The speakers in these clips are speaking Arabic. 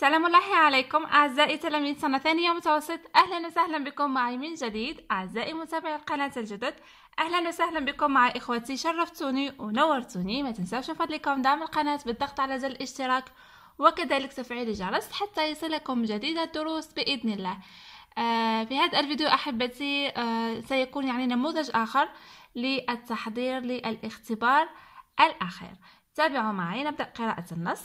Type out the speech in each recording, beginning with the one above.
سلام الله عليكم أعزائي تلاميذ سنة ثانية متوسط أهلا وسهلا بكم معي من جديد أعزائي متابعي قناة الجدد أهلا وسهلا بكم مع إخوتي شرفتوني ونورتوني ما تنساوش من فضلكم دعم القناة بالضغط على زر الاشتراك وكذلك تفعيل الجرس حتى يصلكم جديد الدروس بإذن الله آه في هذا الفيديو أحبتي آه سيكون يعني نموذج آخر للتحضير للاختبار الأخير تابعوا معي نبدأ قراءة النص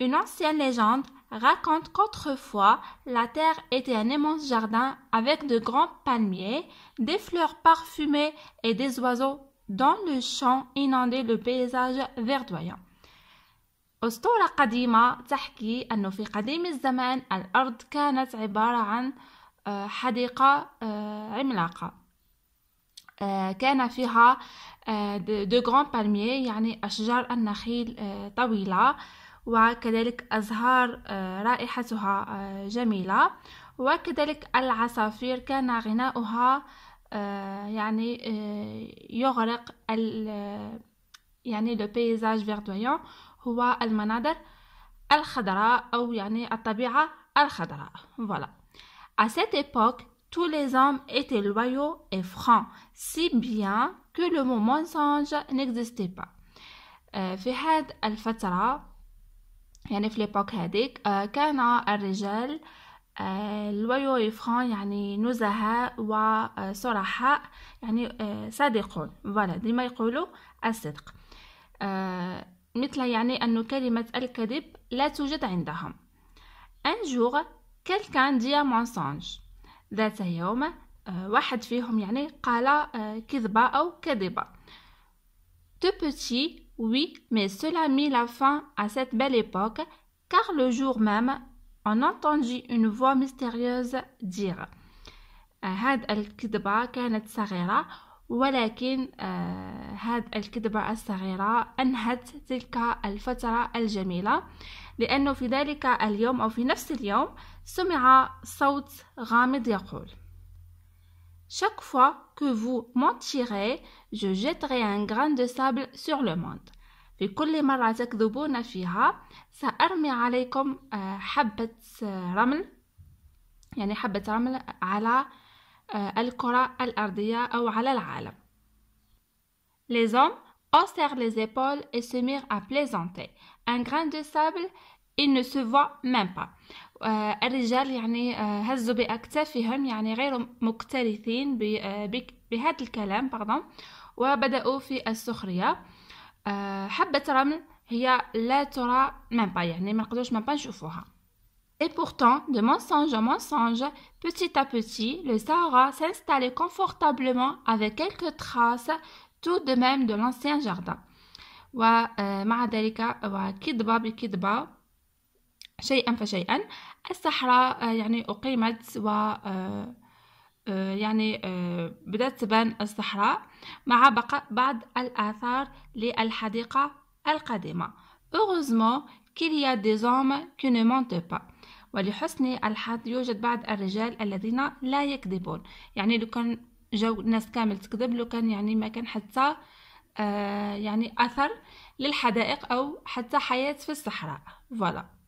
Une ancienne légende raconte qu'autrefois la terre était un immense jardin avec de grands palmiers, des fleurs parfumées et des oiseaux dont le chant inondait le paysage verdoyant. أسطورة قديمة تحكي أنه في قديم الزمان الأرض كانت عبارة عن حديقة عملاقة كان فيها دو palmiers, des يعني أشجار النخيل طويلة وكذلك أزهار آه، رائحتها آه، جميلة وكذلك العصافير كان غناؤها آه، يعني يغرق يعني لو بيزاج فيردويون هو المناظر الخضراء أو يعني الطبيعة الخضراء فوالا à cette époque tous les hommes étaient loyaux et francs si bien que le mot mensonge n'existait pas في هاد الفترة يعني في ليبوك هذيك آه، كان الرجال لويو آه، يفخون يعني نزهاء وصرحاء آه، يعني صادقون فوالا ديما يقولوا الصدق مثل يعني أن كلمة الكذب لا توجد عندهم ان جوغ quelqu'un ديا un ذات يوم واحد فيهم يعني قال كذبة أو كذبة تو بوتي Oui, mais cela mit la fin à cette belle époque, car le jour même, on entendit une voix mystérieuse dire هاد الكذبة كانت صغيرة ولكن هاد الكذبة الصغيرة أنهت تلك الفترة الجميلة لأنه في ذلك اليوم أو في نفس اليوم سمع صوت غامض يقول Chaque fois que vous mentirez, Je jetterai un grain de sable sur le monde. في كل مرة تكذبون فيها سأرمي عليكم حبة رمل يعني حبة رمل على الكرة الأرضية أو على العالم. Les hommes haussèrent les épaules et se mirent à plaisanter. Un grain de sable, il ne se voit même pas. الرجال يعني هزوا بأكتافهم يعني غير مكترثين بهذا الكلام pardon. وبدأوا في السخرية حبة رمل هي لا ترى même pas يعني ما نقدروش même pas نشوفوها Et pourtant, de mensonge en mensonge, petit à petit, le Sahara s'installait confortablement avec quelques traces tout de même de l'ancien jardin. ومع ذلك وكذبة بكذبة شيئا فشيئا الصحراء يعني أقيمت و آه، يعني آه، بدأت تبان الصحراء مع بقاء بعض الآثار للحديقة القديمة heureusement qu'il y a des hommes qui ne mentent pas ولحسن الحظ يوجد بعض الرجال الذين لا يكذبون يعني لو كان جو الناس كامل تكذب لو كان يعني ما كان حتى آه، يعني أثر للحدائق أو حتى حياة في الصحراء فوالا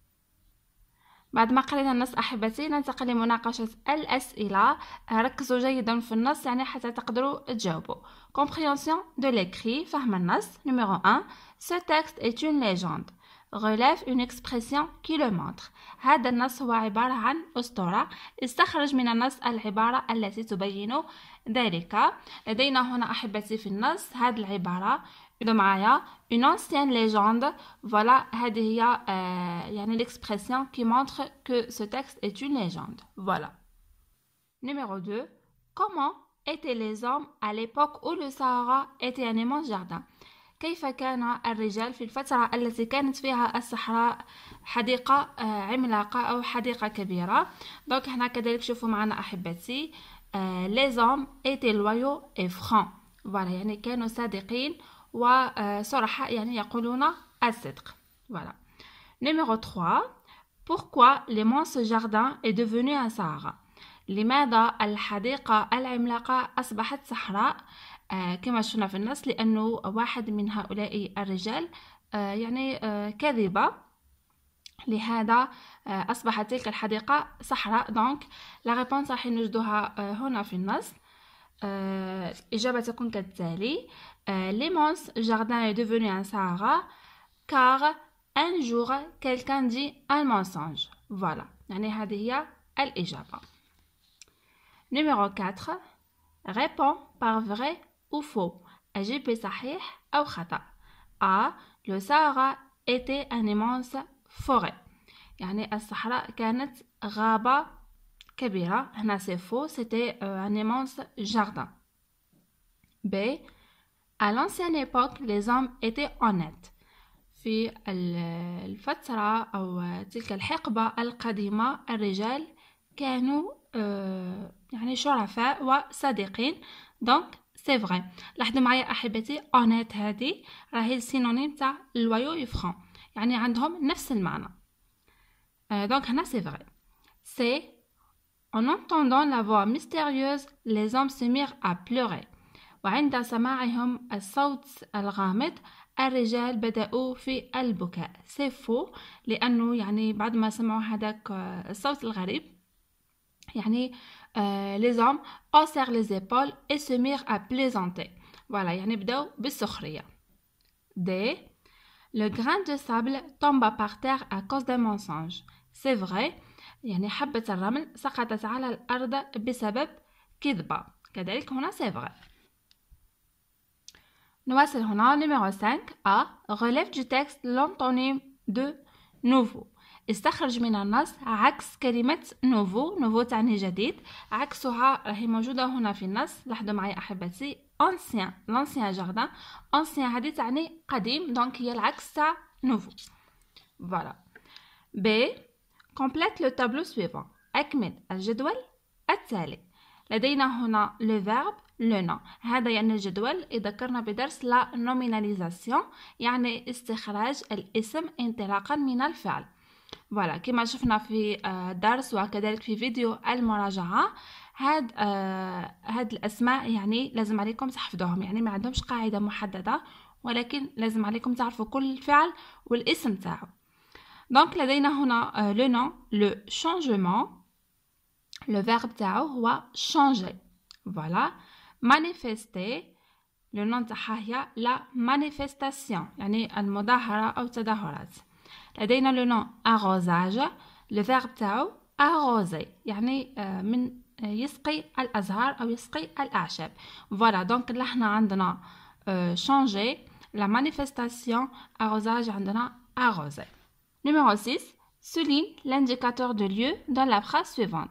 بعد ما قرينا النص أحبتي ننتقل لمناقشة الأسئلة آه، ركزوا جيدا في النص يعني حتى تقدروا تجاوبوا كومبريونسيون دو ليكري فهم النص نيميرو 1 سو تيكست ايت اون ليجوند غلاف اون اكسبرسيون كي لو مونتر هذا النص هو عبارة عن أسطورة استخرج من النص العبارة التي تبين ذلك لدينا هنا أحبتي في النص هذه العبارة Une Maya, une ancienne légende. Voilà, il y a une qui montre que ce texte est une légende. Voilà. Numéro 2. Comment étaient les hommes à l'époque où le Sahara était un immense jardin كيف كان الرجال في الفترة التي كانت فيها الصحراء حديقة عملاقة أو حديقة كبيرة دونك هنا كذلك شوفوا معنا أحبتي les hommes étaient loyaux et francs voilà يعني كانوا صادقين وصراحة آه، يعني يقولون الصدق فوالا numéro 3 pourquoi لمون ce jardin est devenu un Sahara لماذا الحديقة العملاقة أصبحت صحراء آه، كما شفنا في النص لأنه واحد من هؤلاء الرجال آه، يعني كذبة لهذا أصبحت تلك الحديقة صحراء دونك لا réponse راح نجدها هنا في النص L'immense euh, euh, jardin est devenu un Sahara car un jour quelqu'un dit un mensonge voilà c'est elle est numéro 4 réponds par vrai ou faux au A le Sahara était un immense forêt يعني الصحراء كانت كبيرة هنا سي فو سيتي ان ايمونس جاردان ب ا لانسيان ايبوك لي hommes ايتي اونيت في الفترة أو تلك الحقبة القديمة الرجال كانوا يعني شرفاء صديقين دونك سي فغي لاحظوا معايا أحبتي اونيت هادي راهي سينونيم تاع لويو يفخون يعني عندهم نفس المعنى دونك هنا سي فغي سي En entendant la voix mystérieuse, les hommes se mirent à pleurer. وعند سماعهم الصوت الغامض الرجال بدأوا في البكاء سيفو لأنه يعني بعد ما سمعوا هذاك الصوت الغريب يعني les hommes haussèrent les épaules et se mirent à plaisanter voilà يعني بدأوا بالسخرية D le grain de sable tomba par terre à cause d'un mensonge c'est vrai يعني حبة الرمل سقطت على الأرض بسبب كذبة كذلك هنا سيفغ نواصل هنا نمرو 5 أ غليف جو تكست l'antonyme دو نوفو استخرج من النص عكس كلمة نوفو نوفو تعني جديد عكسها راهي موجودة هنا في النص لاحظوا معي أحبتي أنسيان لانسيان جاردان أنسيان هادي تعني قديم دونك هي العكس تاع نوفو فوالا ب complète le tableau suivant. أكمل الجدول التالي. لدينا هنا le verb le nom. هذا يعني الجدول ذكرنا بدرس لا nominalisation يعني استخراج الاسم انطلاقا من الفعل. فوالا كما شفنا في الدرس وكذلك في فيديو المراجعة هاد آه هاد الاسماء يعني لازم عليكم تحفظوهم يعني ما عندهمش قاعدة محددة ولكن لازم عليكم تعرفوا كل فعل والاسم تاعو Donc, لدينا هنا euh, le nom, le changement. Le verbe ta'o wa changer. Voilà. Manifester. Le nom تاعها هي la manifestation. ou المظاهرة أو La لدينا le nom arrosage. Le verbe tao arroser. يعني al-azhar ou « yisqi al ashab. Voilà. Donc, là هنا عندنا euh, changer. La manifestation. Arrosage عندنا arroser. Numéro 6, souligne l'indicateur de lieu dans la phrase suivante.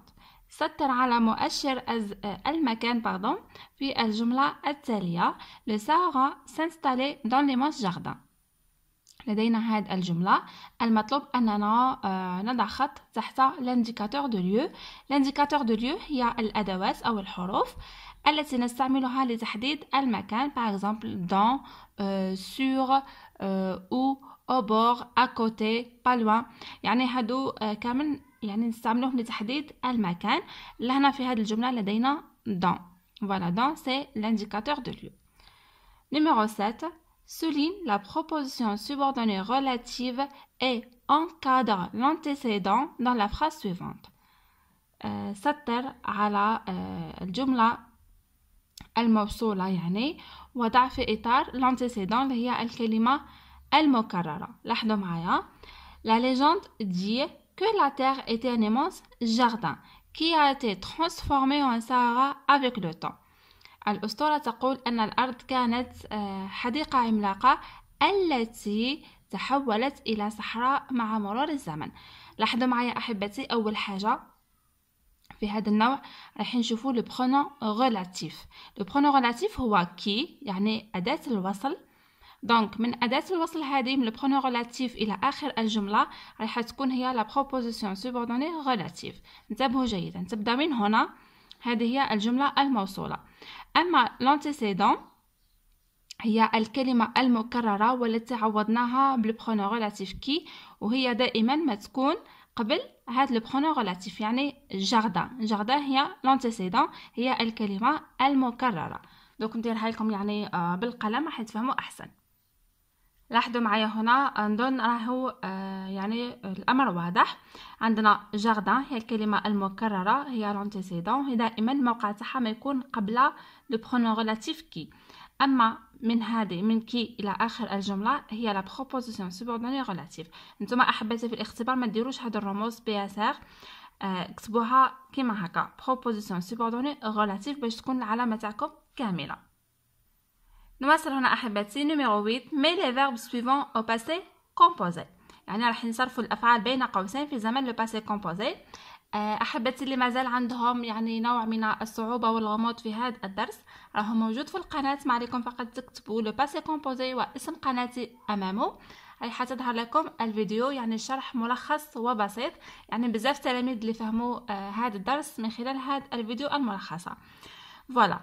S'attirent à la mot-achat euh, le mecane, pardon, puis à la jambe-là, à telle le Sahara s'installait dans l'émance-jardin. La daine à l'aide de la jambe-là, elle m'a dit qu'il fallait l'indicateur de lieu. L'indicateur de lieu, c'est l'adresse ou les lettres qui sont utilisées pour définir le mecane, par exemple, dans, euh, sur euh, ou au bord à côté pas loin يعني هادو كامل يعني نستعملوهم لتحديد المكان لهنا في هذه الجملة لدينا dans voilà dans c'est l'indicateur de lieu numéro 7 souligne la proposition subordonnée relative et encadre l'antécédent dans la phrase suivante euh, سطر على الجملة الموصولة يعني وضع في إطار l'antécédent اللي هي الكلمة المكررة لاحظوا معايا لا ليجوند دي كو لا تيغ ايتي ان ايمونس جاردان كي اتي ترانسفورمي transformé en افيك لو طون الأسطورة تقول أن الأرض كانت حديقة عملاقة التي تحولت إلى صحراء مع مرور الزمن لاحظوا معايا أحبتي أول حاجة في هذا النوع راح نشوفوا لو برونون غولاتيف لو برونون غولاتيف هو كي يعني أداة الوصل دونك من أداة الوصل هذه من البرونو رولاتيف إلى آخر الجملة راح تكون هي لا بروبوزيسيون سوبوردوني رولاتيف انتبهوا جيدا تبدأ من هنا هذه هي الجملة الموصولة أما لونتيسيدون هي الكلمة المكررة والتي عوضناها بالبرونو رولاتيف كي وهي دائما ما تكون قبل هاد البرونو رولاتيف يعني جاردا جاردا هي لونتيسيدون هي الكلمة المكررة دوك نديرها لكم يعني آه، بالقلم راح تفهموا احسن لاحظوا معايا هنا نظن راهو آه، يعني الامر واضح عندنا جاردان هي الكلمه المكرره هي لونتيسيدون هي دائما الموقع تاعها ما يكون قبل لو برونون ريلاتيف كي اما من هذه من كي الى اخر الجمله هي لا بروبوزيسيون سوبوردوني ريلاتيف نتوما احبتي في الاختبار ما ديروش هاد الرموز بي اس ار آه، اكتبوها كيما هكا بروبوزيسيون سوبوردوني ريلاتيف باش تكون العلامه تاعكم كامله نواصل هنا أحبتي نميرو 8 مي لي فيرب سويفون أو باسي كومبوزي يعني راح نصرفوا الأفعال بين قوسين في زمن لو باسي كومبوزي أحبتي اللي مازال عندهم يعني نوع من الصعوبة والغموض في هذا الدرس راه موجود في القناة ما عليكم فقط تكتبوا لو باسي كومبوزي واسم قناتي أمامه راح تظهر لكم الفيديو يعني شرح ملخص وبسيط يعني بزاف التلاميذ اللي فهموا آه، هذا الدرس من خلال هذا الفيديو الملخصة فوالا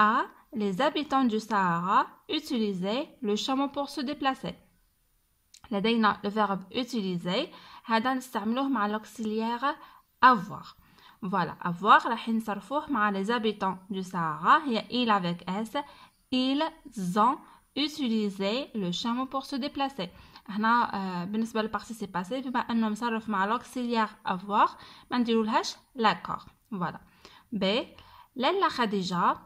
أ les habitants du Sahara utilisaient le chameau pour se déplacer. لدينا le verbe utiliser هذا نستعملوه مع l'auxiliaire avoir voilà avoir راح نصرفوه مع les habitants du Sahara هي il avec s ils ont utilisé le chameau pour se déplacer هنا بالنسبة للparticipe passé بما انه مصرف مع l'auxiliaire avoir ما نديرولهاش l'accord voilà b لالا déjà,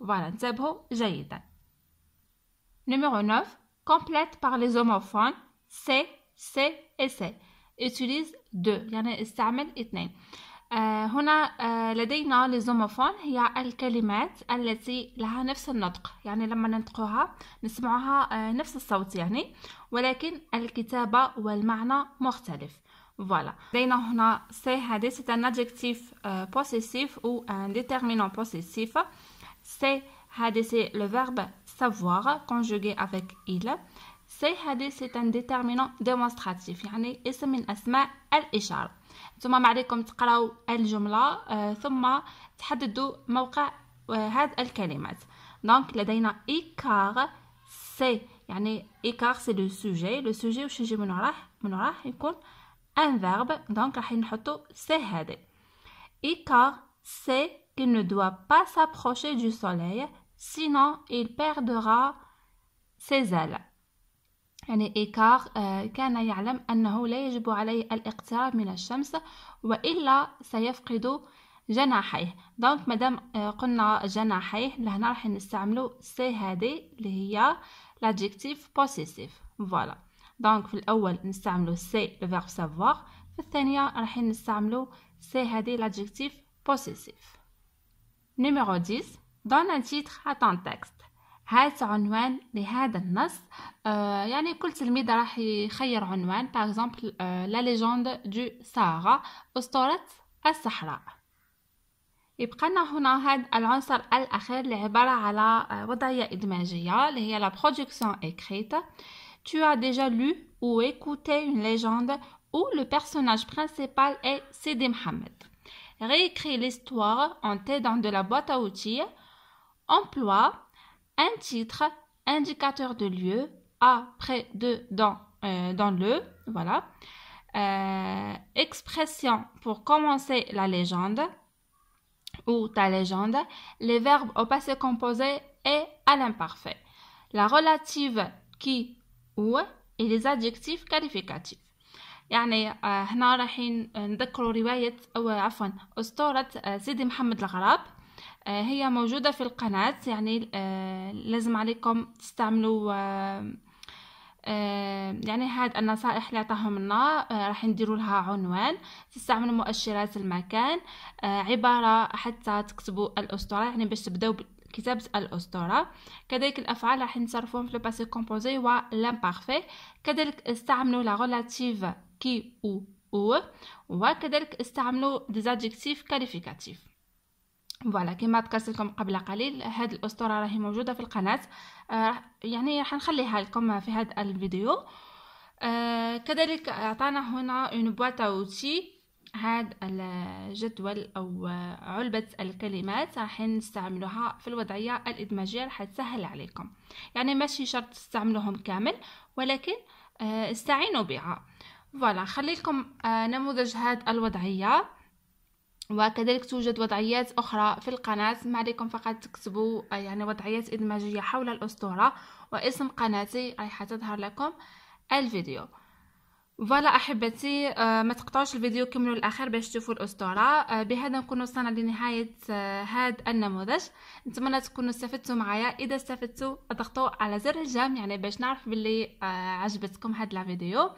فوالا انتبهوا جيدا. نيميرو 9, كومبليت بار لي زوموفون سي سي اي سي Utilise دو يعني استعمل اثنين. آه هنا آه لدينا لزوموفون هي الكلمات التي لها نفس النطق يعني لما ننطقها نسمعها آه نفس الصوت يعني ولكن الكتابة والمعنى مختلف فوالا لدينا هنا سي هذه سي ان ادجكتيف بوسيسيف او ان ديتيرمينون بوسيسيف C'est c'est le verbe savoir conjugué avec il. C'est c'est un déterminant démonstratif يعني اسم من اسماء الاشاره. ثم ما عليكم تقراو الجمله ثم تحددوا موقع هذه الكلمات دونك لدينا إيكار سي يعني إيكار سي لو سوجي لو سوجي واش يجي من وراه من وراه يكون ان فيرب دونك راح نحطو سي هذا إيكار سي il ne doit pas s'approcher du soleil, sinon il perdra ses ailes. يعني إيكار كان يعلم أنه لا يجب عليه الاقتراب من الشمس وإلا سيفقد جناحيه دونك مدام قلنا جناحيه لهنا راح نستعملو سي هذه اللي هي لادجيكتيف بوسيسيف فوالا دونك في الأول نستعملو سي لو فيرب سافوار في الثانية راح نستعملو سي هذه لادجيكتيف بوسيسيف numéro 10 donne un titre à ton texte هات عنوان لهذا النص يعني كل تلميذ راح يخير عنوان باغ exemple, لا ليجوند دو سارا اسطوره الصحراء يبقى لنا هنا هذا العنصر الاخير اللي عباره على وضعيه ادماجيه اللي هي la production écrite tu as déjà lu ou écouté une légende où le personnage principal est Sidi Mohamed réécrit l'histoire en t'aidant de la boîte à outils, emploie un titre indicateur de lieu, après, de, dans, euh, dans le, voilà, euh, expression pour commencer la légende ou ta légende, les verbes au passé composé et à l'imparfait, la relative qui ou et les adjectifs qualificatifs. يعني آه، هنا رايحين آه، نذكروا رواية أو عفوا أسطورة آه، سيدي محمد الغراب هي موجودة في القناة يعني لازم عليكم تستعملوا يعني هاد النصائح اللي عطاهم لنا راح نديروا لها عنوان تستعملوا مؤشرات المكان عبارة حتى تكتبوا الأسطورة يعني باش تبداو كتابة الأسطورة كذلك الأفعال راح نصرفهم في الباسي كومبوزي و لامبارفي كذلك استعملوا لا كي أو أو وكذلك استعملوا ديزادجكتيف كاليفيكاتيف فوالا كما ذكرت لكم قبل قليل هاد الاسطوره راهي موجوده في القناه آه يعني راح نخليها لكم في هذا الفيديو آه كذلك اعطانا هنا اون بواط اوتي هاد الجدول او علبة الكلمات راح نستعملوها في الوضعية الإدماجية راح تسهل عليكم يعني ماشي شرط تستعملوهم كامل ولكن آه استعينوا بها فوالا نخلي لكم آه، نموذج هاد الوضعيه وكذلك توجد وضعيات أخرى في القناة ما عليكم فقط تكتبوا آه، يعني وضعيات إدماجية حول الأسطورة واسم قناتي راح تظهر لكم الفيديو فوالا احبتي آه، ما تقطعوش الفيديو كملوا الاخر باش تشوفوا الاسطوره آه، بهذا نكون وصلنا لنهايه هذا آه، النموذج نتمنى تكونوا استفدتوا معايا اذا استفدتوا اضغطوا على زر الجام يعني باش نعرف باللي عجبتكم هاد فيديو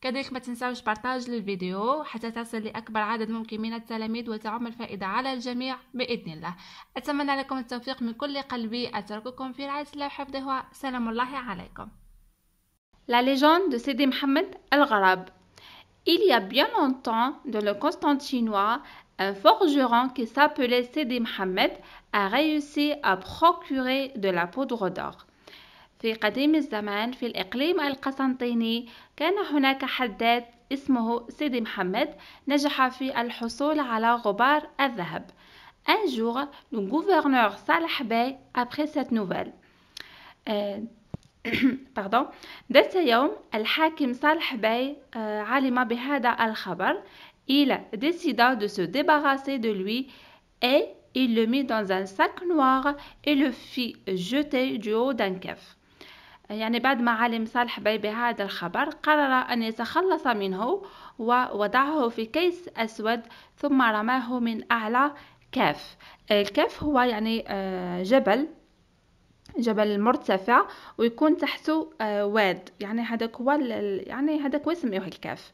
كذلك ما تنساوش بارتاج للفيديو حتى تصل لاكبر عدد ممكن من التلاميذ وتعم الفائده على الجميع باذن الله اتمنى لكم التوفيق من كل قلبي اترككم في رعايه الله وحفظه سلام الله عليكم la légende de Sidi Mohamed El gharab Il y a bien longtemps, dans le Constantinois, un forgeron qui s'appelait Sidi Mohamed a réussi à procurer de la poudre d'or. في قديم الزمان في الإقليم القسنطيني كان هناك حداد اسمه سيدي محمد نجح في الحصول على غبار الذهب. Un jour, le gouverneur Salah Bey apprit cette nouvelle. Euh, باردون ذات يوم الحاكم صالح باي علم بهذا الخبر il décida de se débarrasser de lui et il le mit dans un sac noir et le fit jeter du haut d'un كهف يعني بعد ما علم صالح باي بهذا الخبر قرر أن يتخلص منه ووضعه في كيس أسود ثم رماه من أعلى كهف الكهف هو يعني جبل جبل مرتفع ويكون تحته آه، واد يعني هذاك هو يعني هذاك هو يسميوه الكاف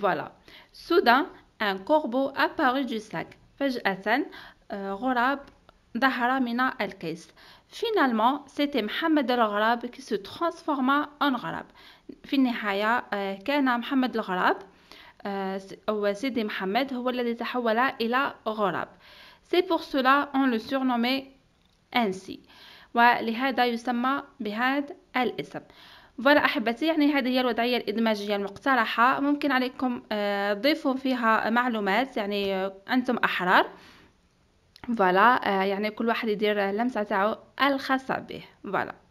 فوالا سودان ان كوربو اباري دو ساك فجاه آه، غراب ظهر من الكيس فينالمون سيتي محمد الغراب كي سو ترانسفورما ان غراب في النهاية آه، كان محمد الغراب أو سيدي محمد هو الذي تحول إلى غراب. C'est pour cela on le surnommait ainsi. ولهذا يسمى بهذا الاسم فوالا احبتي يعني هذه هي الوضعيه الادماجيه المقترحه ممكن عليكم تضيفوا آه، فيها معلومات يعني آه، انتم احرار فوالا آه، يعني كل واحد يدير اللمسه تاعو الخاصه به فوالا